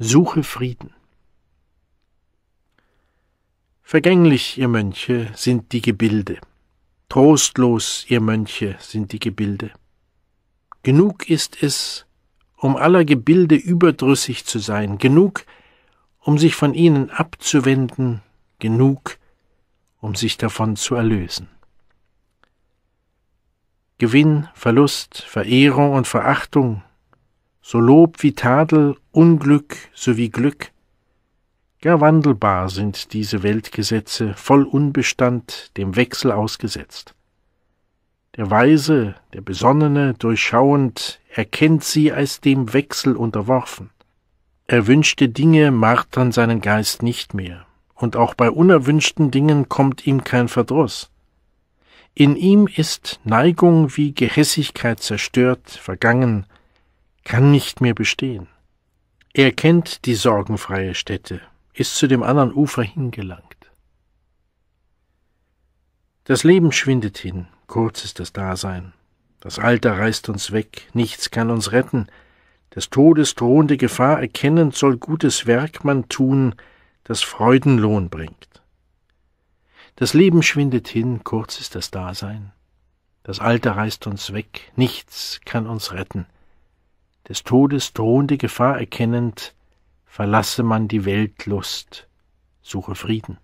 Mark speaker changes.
Speaker 1: Suche Frieden. Vergänglich, ihr Mönche, sind die Gebilde. Trostlos, ihr Mönche, sind die Gebilde. Genug ist es, um aller Gebilde überdrüssig zu sein, genug, um sich von ihnen abzuwenden, genug, um sich davon zu erlösen. Gewinn, Verlust, Verehrung und Verachtung so Lob wie Tadel, Unglück sowie Glück. Gar wandelbar sind diese Weltgesetze, voll Unbestand, dem Wechsel ausgesetzt. Der Weise, der Besonnene, durchschauend, erkennt sie als dem Wechsel unterworfen. Erwünschte Dinge martern seinen Geist nicht mehr, und auch bei unerwünschten Dingen kommt ihm kein Verdruss. In ihm ist Neigung wie Gehässigkeit zerstört, vergangen, kann nicht mehr bestehen. Er kennt die sorgenfreie Stätte, ist zu dem anderen Ufer hingelangt. Das Leben schwindet hin, kurz ist das Dasein. Das Alter reißt uns weg, nichts kann uns retten. Des Todes drohende Gefahr erkennend soll gutes Werk man tun, das Freudenlohn bringt. Das Leben schwindet hin, kurz ist das Dasein. Das Alter reißt uns weg, nichts kann uns retten des Todes drohende Gefahr erkennend, verlasse man die Weltlust, suche Frieden.